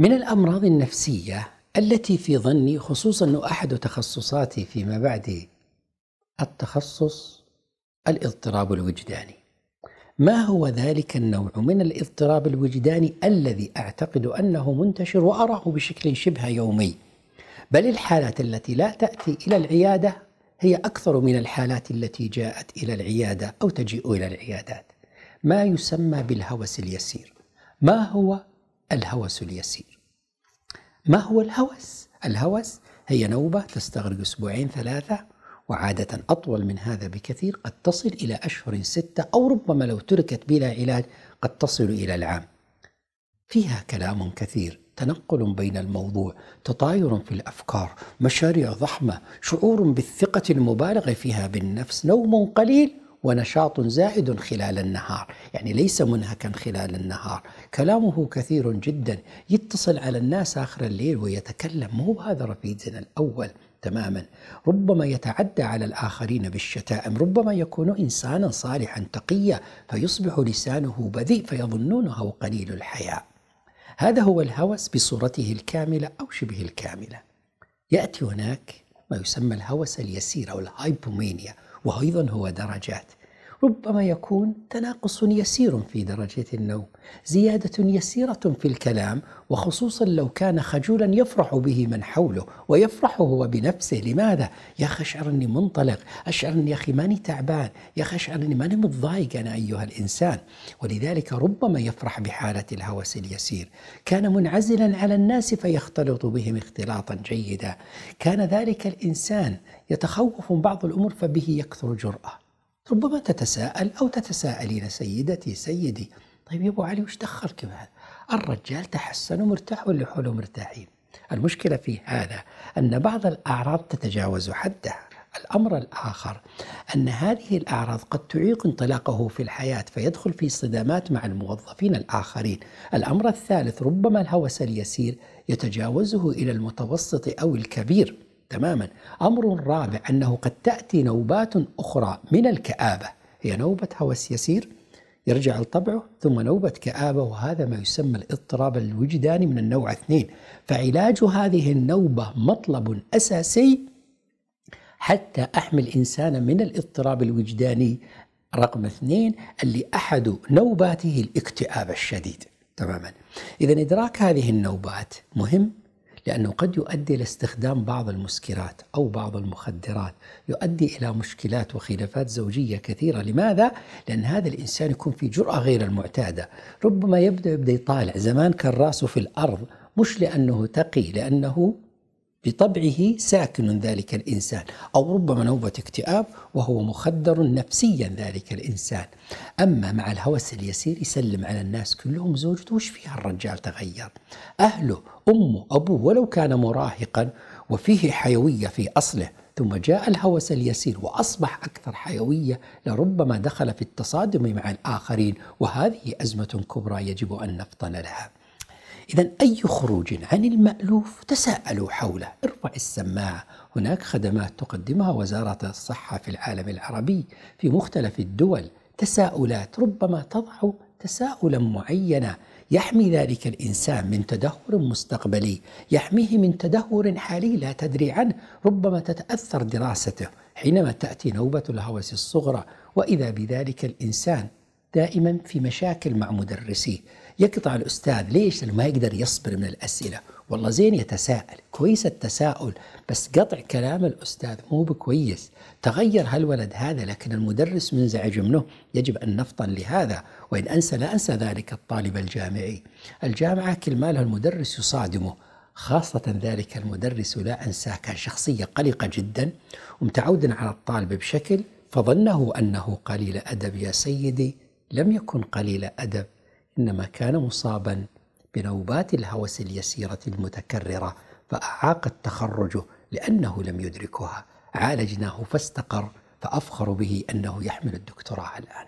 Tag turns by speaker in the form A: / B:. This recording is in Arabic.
A: من الأمراض النفسية التي في ظني خصوصا أنه أحد تخصصاتي فيما بعد التخصص الاضطراب الوجداني ما هو ذلك النوع من الاضطراب الوجداني الذي أعتقد أنه منتشر وأراه بشكل شبه يومي بل الحالات التي لا تأتي إلى العيادة هي أكثر من الحالات التي جاءت إلى العيادة أو تجيء إلى العيادات ما يسمى بالهوس اليسير ما هو الهوس اليسير ما هو الهوس؟ الهوس هي نوبة تستغرق أسبوعين ثلاثة وعادة أطول من هذا بكثير قد تصل إلى أشهر ستة أو ربما لو تركت بلا علاج قد تصل إلى العام فيها كلام كثير تنقل بين الموضوع تطاير في الافكار مشاريع ضخمه شعور بالثقه المبالغ فيها بالنفس نوم قليل ونشاط زائد خلال النهار يعني ليس منهكا خلال النهار كلامه كثير جدا يتصل على الناس آخر الليل ويتكلم مو هذا رفيدنا الأول تماما ربما يتعدى على الآخرين بالشتائم ربما يكون إنسانا صالحا تقيا فيصبح لسانه بذيء فيظنونه قليل الحياء هذا هو الهوس بصورته الكاملة أو شبه الكاملة يأتي هناك ما يسمى الهوس اليسير أو الهايبومينيا وأيضا هو درجات ربما يكون تناقص يسير في درجة النوم زيادة يسيرة في الكلام وخصوصا لو كان خجولا يفرح به من حوله ويفرح هو بنفسه لماذا؟ يا أخي أشعر أني منطلق أشعر أني يا أخي ماني تعبان يا أخي أشعر أني ماني متضايق أنا أيها الإنسان ولذلك ربما يفرح بحالة الهوس اليسير كان منعزلا على الناس فيختلط بهم اختلاطا جيدا كان ذلك الإنسان يتخوف من بعض الأمور فبه يكثر جرأة ربما تتساءل أو تتساءلين سيدتي سيدي طيب يا أبو علي وش دخلك بهذا الرجال تحسن ومرتاح واللي حوله مرتاحين المشكلة في هذا أن بعض الأعراض تتجاوز حدها الأمر الآخر أن هذه الأعراض قد تعيق انطلاقه في الحياة فيدخل في صدامات مع الموظفين الآخرين الأمر الثالث ربما الهوس اليسير يتجاوزه إلى المتوسط أو الكبير تماما أمر رابع أنه قد تأتي نوبات أخرى من الكآبة هي نوبة هوس يسير يرجع لطبعه ثم نوبة كآبة وهذا ما يسمى الاضطراب الوجداني من النوع اثنين فعلاج هذه النوبة مطلب أساسي حتى أحمي الإنسان من الاضطراب الوجداني رقم اثنين اللي أحد نوباته الاكتئاب الشديد تماما إذا إدراك هذه النوبات مهم لأنه قد يؤدي لاستخدام بعض المسكرات أو بعض المخدرات يؤدي إلى مشكلات وخلافات زوجية كثيرة لماذا؟ لأن هذا الإنسان يكون في جرأة غير المعتادة ربما يبدأ يبدأ يطالع زمان كان راسه في الأرض مش لأنه تقي لأنه بطبعه ساكن ذلك الانسان او ربما نوبه اكتئاب وهو مخدر نفسيا ذلك الانسان اما مع الهوس اليسير يسلم على الناس كلهم زوجته وش فيها الرجال تغير اهله امه ابوه ولو كان مراهقا وفيه حيويه في اصله ثم جاء الهوس اليسير واصبح اكثر حيويه لربما دخل في التصادم مع الاخرين وهذه ازمه كبرى يجب ان نفطن لها إذا أي خروج عن المألوف تساءلوا حوله ارفع السماعة هناك خدمات تقدمها وزارة الصحة في العالم العربي في مختلف الدول تساؤلات ربما تضع تساؤلا معينا يحمي ذلك الانسان من تدهور مستقبلي، يحميه من تدهور حالي لا تدري عنه، ربما تتاثر دراسته حينما تاتي نوبه الهوس الصغرى واذا بذلك الانسان دائما في مشاكل مع مدرسيه، يقطع الأستاذ ليش؟ لأنه ما يقدر يصبر من الأسئلة والله زين يتساءل كويس التساؤل بس قطع كلام الأستاذ مو بكويس تغير هالولد هذا لكن المدرس منزعج منه يجب أن نفطن لهذا وإن أنسى لا أنسى ذلك الطالب الجامعي الجامعة كل ما له المدرس يصادمه خاصة ذلك المدرس لا أنساه كان شخصية قلقة جدا ومتعودا على الطالب بشكل فظنه أنه قليل أدب يا سيدي لم يكن قليل أدب إنما كان مصابا بنوبات الهوس اليسيرة المتكررة فأعاقت تخرجه لأنه لم يدركها عالجناه فاستقر فأفخر به أنه يحمل الدكتوراه الآن